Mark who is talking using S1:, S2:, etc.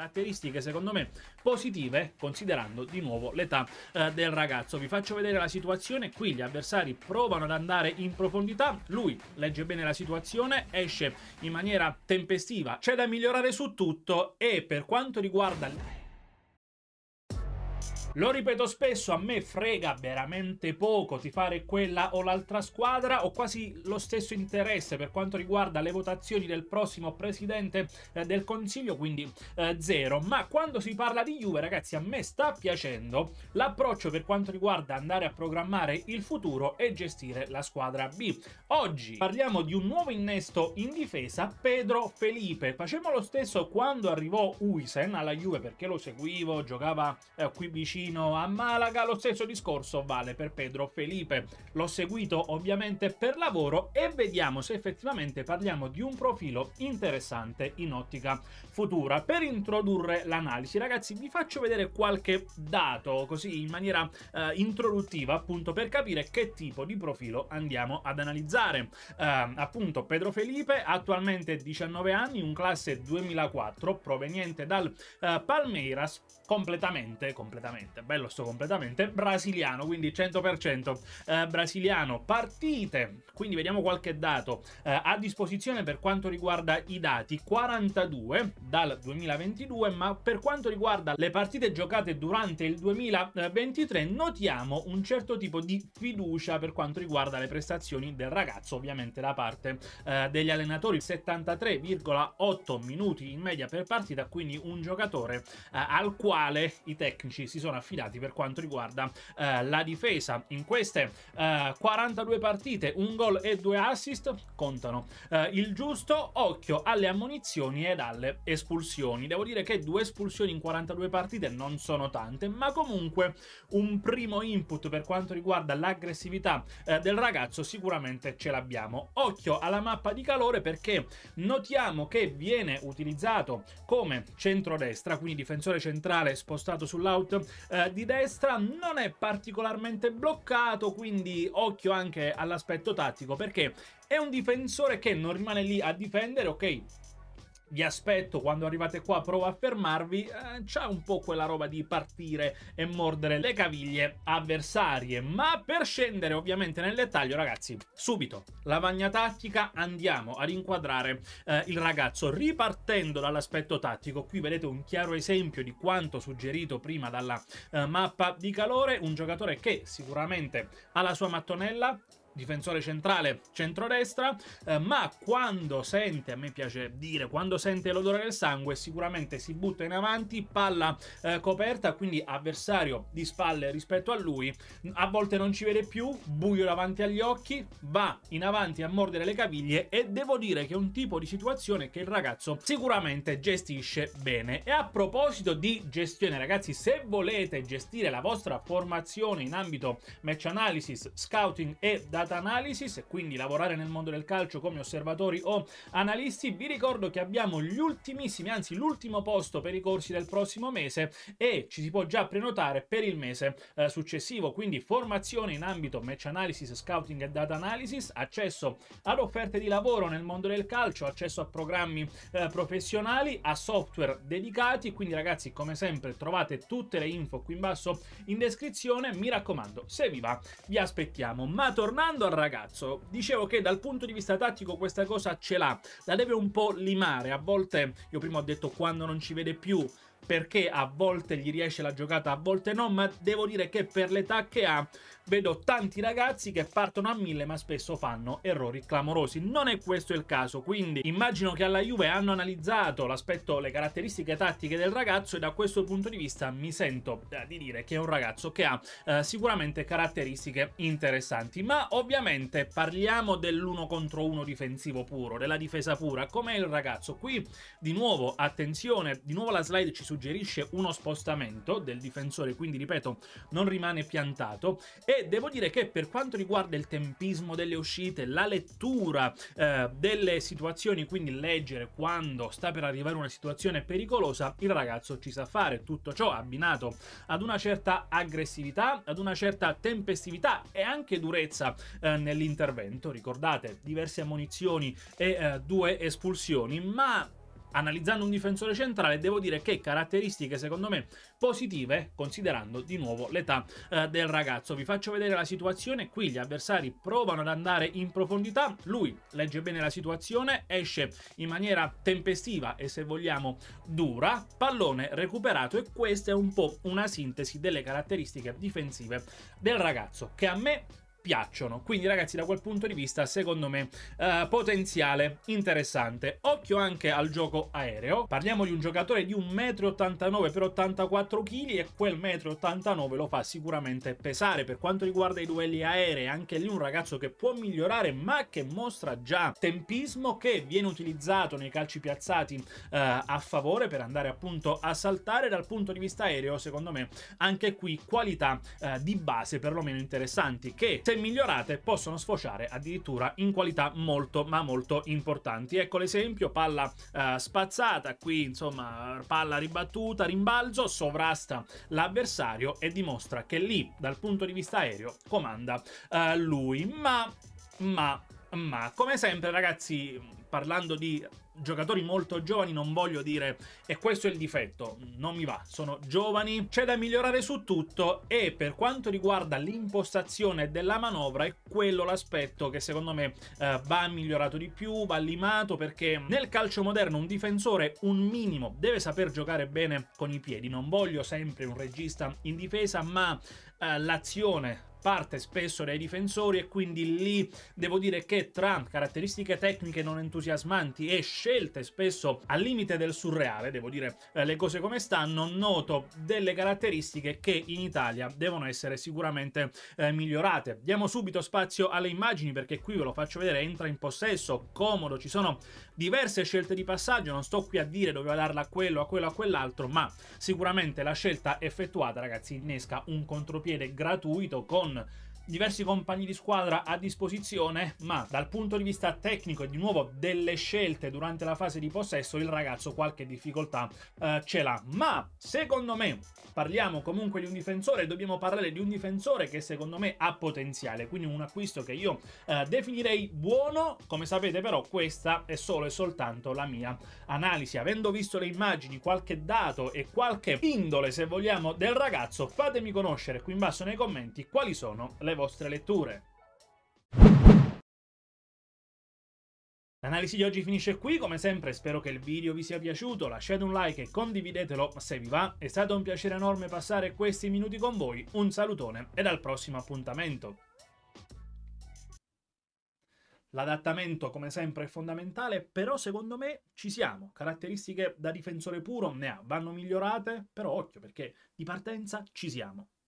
S1: caratteristiche secondo me positive considerando di nuovo l'età eh, del ragazzo. Vi faccio vedere la situazione, qui gli avversari provano ad andare in profondità, lui legge bene la situazione, esce in maniera tempestiva, c'è da migliorare su tutto e per quanto riguarda lo ripeto spesso, a me frega veramente poco di fare quella o l'altra squadra, ho quasi lo stesso interesse per quanto riguarda le votazioni del prossimo presidente eh, del Consiglio, quindi eh, zero. Ma quando si parla di Juve, ragazzi, a me sta piacendo l'approccio per quanto riguarda andare a programmare il futuro e gestire la squadra B. Oggi parliamo di un nuovo innesto in difesa, Pedro Felipe. Facciamo lo stesso quando arrivò Uisen alla Juve perché lo seguivo, giocava eh, qui vicino vicino a Malaga, lo stesso discorso vale per Pedro Felipe. L'ho seguito ovviamente per lavoro e vediamo se effettivamente parliamo di un profilo interessante in ottica futura. Per introdurre l'analisi ragazzi vi faccio vedere qualche dato così in maniera eh, introduttiva appunto per capire che tipo di profilo andiamo ad analizzare. Eh, appunto Pedro Felipe attualmente 19 anni, un classe 2004 proveniente dal eh, Palmeiras completamente, completamente completamente, bello sto completamente, brasiliano, quindi 100% eh, brasiliano. Partite, quindi vediamo qualche dato eh, a disposizione per quanto riguarda i dati, 42 dal 2022, ma per quanto riguarda le partite giocate durante il 2023 notiamo un certo tipo di fiducia per quanto riguarda le prestazioni del ragazzo, ovviamente da parte eh, degli allenatori, 73,8 minuti in media per partita, quindi un giocatore eh, al quale i tecnici si sono affidati per quanto riguarda eh, la difesa. In queste eh, 42 partite, un gol e due assist contano eh, il giusto. Occhio alle ammonizioni ed alle espulsioni. Devo dire che due espulsioni in 42 partite non sono tante, ma comunque un primo input per quanto riguarda l'aggressività eh, del ragazzo sicuramente ce l'abbiamo. Occhio alla mappa di calore perché notiamo che viene utilizzato come centrodestra, quindi difensore centrale spostato sull'out eh, di destra non è particolarmente bloccato, quindi occhio anche all'aspetto tattico perché è un difensore che non rimane lì a difendere, ok, vi aspetto quando arrivate qua, provo a fermarvi, eh, c'ha un po' quella roba di partire e mordere le caviglie avversarie. Ma per scendere ovviamente nel dettaglio, ragazzi, subito, lavagna tattica, andiamo ad inquadrare eh, il ragazzo ripartendo dall'aspetto tattico. Qui vedete un chiaro esempio di quanto suggerito prima dalla eh, mappa di calore, un giocatore che sicuramente ha la sua mattonella, difensore centrale centrodestra, eh, ma quando sente, a me piace dire, quando sente l'odore del sangue sicuramente si butta in avanti, palla eh, coperta, quindi avversario di spalle rispetto a lui, a volte non ci vede più, buio davanti agli occhi, va in avanti a mordere le caviglie e devo dire che è un tipo di situazione che il ragazzo sicuramente gestisce bene. E a proposito di gestione ragazzi, se volete gestire la vostra formazione in ambito match analysis, scouting e da data analysis e quindi lavorare nel mondo del calcio come osservatori o analisti, vi ricordo che abbiamo gli ultimissimi, anzi l'ultimo posto per i corsi del prossimo mese e ci si può già prenotare per il mese eh, successivo, quindi formazione in ambito match analysis, scouting e data analysis, accesso ad offerte di lavoro nel mondo del calcio, accesso a programmi eh, professionali, a software dedicati, quindi ragazzi come sempre trovate tutte le info qui in basso in descrizione, mi raccomando se vi va vi aspettiamo, ma tornate Tornando al ragazzo, dicevo che dal punto di vista tattico questa cosa ce l'ha, la deve un po' limare, a volte io prima ho detto quando non ci vede più perché a volte gli riesce la giocata, a volte no, ma devo dire che per l'età che ha vedo tanti ragazzi che partono a mille ma spesso fanno errori clamorosi. Non è questo il caso, quindi immagino che alla Juve hanno analizzato l'aspetto, le caratteristiche tattiche del ragazzo e da questo punto di vista mi sento eh, di dire che è un ragazzo che ha eh, sicuramente caratteristiche interessanti, ma ovviamente parliamo dell'uno contro uno difensivo puro, della difesa pura, com'è il ragazzo? Qui di nuovo, attenzione, di nuovo la slide ci suggerisce uno spostamento del difensore, quindi ripeto, non rimane piantato. E devo dire che per quanto riguarda il tempismo delle uscite, la lettura eh, delle situazioni, quindi leggere quando sta per arrivare una situazione pericolosa, il ragazzo ci sa fare. Tutto ciò abbinato ad una certa aggressività, ad una certa tempestività e anche durezza eh, nell'intervento. Ricordate, diverse ammunizioni e eh, due espulsioni, ma analizzando un difensore centrale, devo dire che caratteristiche secondo me positive, considerando di nuovo l'età eh, del ragazzo. Vi faccio vedere la situazione, qui gli avversari provano ad andare in profondità, lui legge bene la situazione, esce in maniera tempestiva e se vogliamo dura, pallone recuperato e questa è un po' una sintesi delle caratteristiche difensive del ragazzo, che a me piacciono. Quindi ragazzi da quel punto di vista secondo me eh, potenziale interessante. Occhio anche al gioco aereo. Parliamo di un giocatore di 1,89 m per 84 kg e quel 1,89 m lo fa sicuramente pesare. Per quanto riguarda i duelli aerei anche lì un ragazzo che può migliorare ma che mostra già tempismo che viene utilizzato nei calci piazzati eh, a favore per andare appunto a saltare dal punto di vista aereo secondo me anche qui qualità eh, di base perlomeno interessanti che se migliorate possono sfociare addirittura in qualità molto ma molto importanti. Ecco l'esempio, palla eh, spazzata, qui insomma palla ribattuta, rimbalzo, sovrasta l'avversario e dimostra che lì dal punto di vista aereo comanda eh, lui. Ma, ma, ma, come sempre ragazzi parlando di giocatori molto giovani, non voglio dire e questo è il difetto, non mi va, sono giovani, c'è da migliorare su tutto e per quanto riguarda l'impostazione della manovra è quello l'aspetto che secondo me eh, va migliorato di più, va limato perché nel calcio moderno un difensore un minimo deve saper giocare bene con i piedi, non voglio sempre un regista in difesa ma eh, l'azione parte spesso dai difensori e quindi lì devo dire che tra caratteristiche tecniche non entusiasmante entusiasmanti e scelte spesso al limite del surreale, devo dire eh, le cose come stanno, noto delle caratteristiche che in Italia devono essere sicuramente eh, migliorate. Diamo subito spazio alle immagini perché qui ve lo faccio vedere, entra in possesso, comodo, ci sono diverse scelte di passaggio, non sto qui a dire doveva darla a quello, a quello, a quell'altro, ma sicuramente la scelta effettuata ragazzi innesca un contropiede gratuito con diversi compagni di squadra a disposizione, ma dal punto di vista tecnico e di nuovo delle scelte durante la fase di possesso il ragazzo qualche difficoltà eh, ce l'ha. Ma secondo me parliamo comunque di un difensore, dobbiamo parlare di un difensore che secondo me ha potenziale, quindi un acquisto che io eh, definirei buono, come sapete però questa è solo e soltanto la mia analisi. Avendo visto le immagini, qualche dato e qualche indole se vogliamo del ragazzo, fatemi conoscere qui in basso nei commenti quali sono le vostre letture. L'analisi di oggi finisce qui, come sempre spero che il video vi sia piaciuto, lasciate un like e condividetelo se vi va, è stato un piacere enorme passare questi minuti con voi, un salutone ed al prossimo appuntamento. L'adattamento, come sempre, è fondamentale, però secondo me ci siamo. Caratteristiche da difensore puro ne ha, vanno migliorate, però occhio perché di partenza ci siamo.